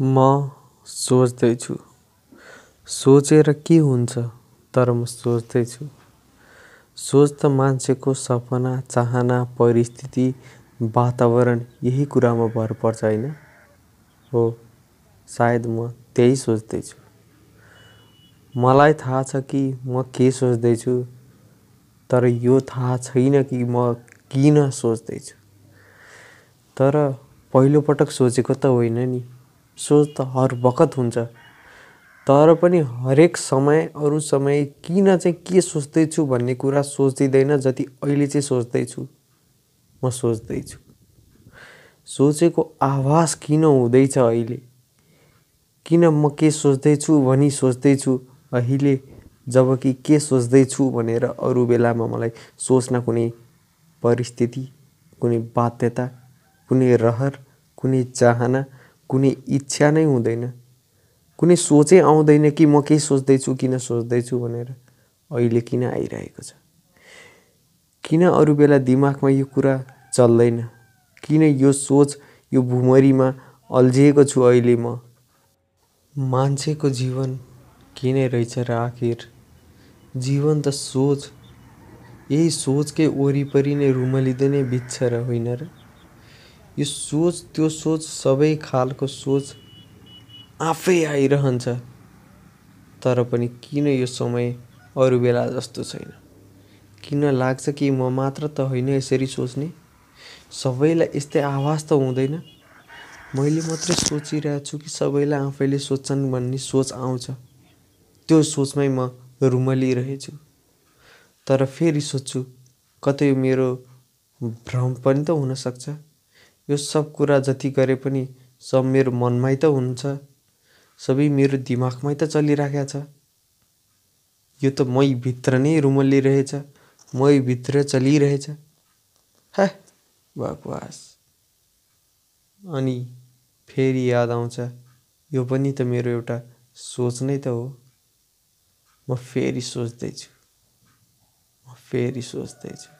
म सोच्दैछु सोचेर के हुन्छ तर म सोच्दैछु सोच त मान्छेको सपना चाहना परिस्थिति वातावरण यही कुरामा भर पर्छ होइन हो सायद म त्यही सोच्दैछु मलाई थाहा छ कि म के सोच्दैछु तर यो थाहा छैन कि म किन सोच्दैछु तर पहिलोपटक सोचेको त होइन नि सोच त हर बखत हुन्छ तर पनि हरेक समय अरू समय किन चाहिँ के सोच्दैछु भन्ने कुरा सोचिँदैन जति अहिले चाहिँ सोच्दैछु म सोच्दैछु सोचेको आभास किन हुँदैछ अहिले किन म के सोच्दैछु भनी सोच्दैछु अहिले जब कि के सोच्दैछु भनेर अरू बेलामा मलाई सोच्न कुनै परिस्थिति कुनै बाध्यता कुनै रहर कुनै चाहना कुनै इच्छा नै हुँदैन कुनै सोचै आउँदैन कि म के सोच्दैछु किन सोच्दैछु भनेर अहिले किन आइरहेको छ किन अरू बेला दिमागमा यो कुरा चल्दैन किन यो सोच यो भुमरीमा अल्झिएको छु अहिले म मान्छेको जीवन के नै रहेछ र आखिर जीवन त सोच यही सोचकै वरिपरि नै रुमलिँदै नै बित्छ र होइन र यो सोच त्यो सोच सबै खालको सोच आफै आइरहन्छ तर पनि किन यो समय अरू बेला जस्तो छैन किन लाग्छ कि म मात्र त होइन यसरी सोच्ने सबैलाई यस्तै आवाज त हुँदैन मैले मात्रै सोचिरहेको छु कि सबैलाई आफैले सोच्छन् भन्ने सोच आउँछ त्यो सोचमै म रुमलिरहेछु तर फेरि सोध्छु कतै मेरो भ्रम पनि त हुनसक्छ यो सब कुरा जति गरे पनि सब मेरो मनमै त हुन्छ सबै मेरो दिमागमै त चलिरहेको छ यो त मै भित्र नै मै भित्र चलिरहेछ है बकवास अनि फेरि याद आउँछ यो पनि त मेरो एउटा सोच नै त हो म फेरि सोच्दैछु म फेरि सोच्दैछु